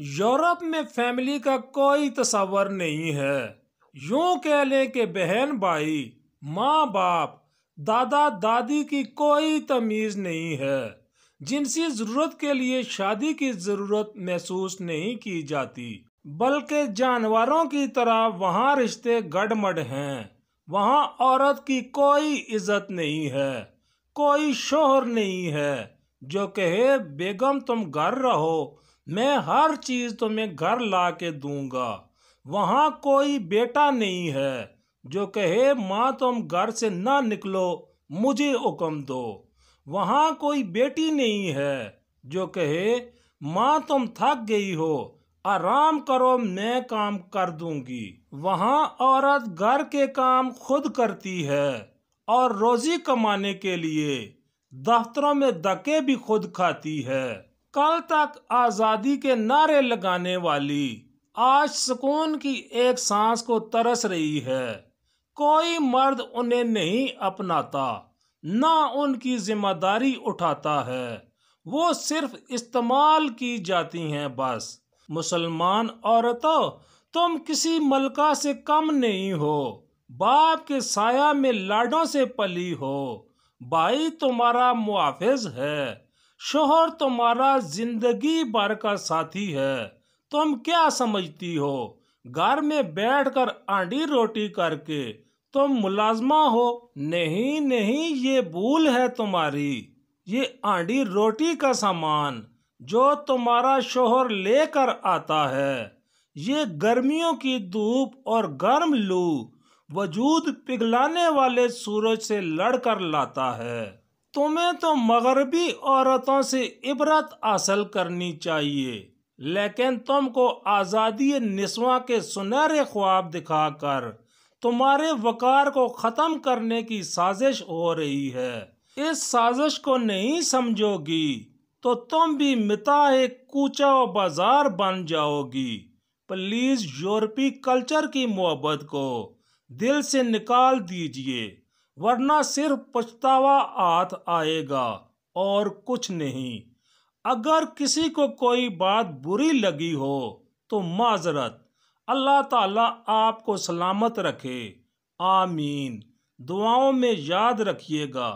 Europe में family का कोई तस्वर नहीं है यूं कह लें कि बहन भाई माँ बाप दादा दादी की कोई तमीज़ नहीं है जिनसी ज़रूरत के लिए शादी की ज़रूरत महसूस नहीं की जाती बल्कि जानवरों की तरह वहाँ रिश्ते गड़मड़ हैं वहाँ औरत की कोई इज्जत नहीं है कोई शोहर नहीं है जो कहे बेगम तुम घर रहो मैं हर चीज तुम्हें घर ला के दूंगा वहाँ कोई बेटा नहीं है जो कहे माँ तुम घर से ना निकलो मुझे हुक्म दो वहाँ कोई बेटी नहीं है जो कहे माँ तुम थक गई हो आराम करो मैं काम कर दूंगी वहाँ औरत घर के काम खुद करती है और रोजी कमाने के लिए दफ्तरों में दके भी खुद खाती है कल तक आज़ादी के नारे लगाने वाली आज सुकून की एक सांस को तरस रही है कोई मर्द उन्हें नहीं अपनाता ना उनकी जिम्मेदारी उठाता है वो सिर्फ इस्तेमाल की जाती हैं बस मुसलमान औरतों तुम किसी मलका से कम नहीं हो बाप के साया में लाडों से पली हो भाई तुम्हारा मुआफ़ है शोहर तुम्हारा जिंदगी भर का साथी है तुम क्या समझती हो घर में बैठकर आंडी रोटी करके तुम मुलाजमा हो नहीं नहीं ये भूल है तुम्हारी ये आंडी रोटी का सामान जो तुम्हारा शोहर लेकर आता है ये गर्मियों की धूप और गर्म लू वजूद पिघलाने वाले सूरज से लड़कर लाता है तुम्हें तो मगरबी औरतों से इबरत हासिल करनी चाहिए लेकिन तुमको आज़ादी नस्वा के सुनहरे ख्वाब दिखाकर तुम्हारे वकार को ख़त्म करने की साजिश हो रही है इस साजिश को नहीं समझोगी तो तुम भी मिता एक कूचा व बाजार बन जाओगी प्लीज़ यूरोपी कल्चर की मोहब्बत को दिल से निकाल दीजिए वरना सिर्फ पछतावा हाथ आएगा और कुछ नहीं अगर किसी को कोई बात बुरी लगी हो तो माजरत अल्लाह ताला आपको सलामत रखे आमीन दुआओं में याद रखिएगा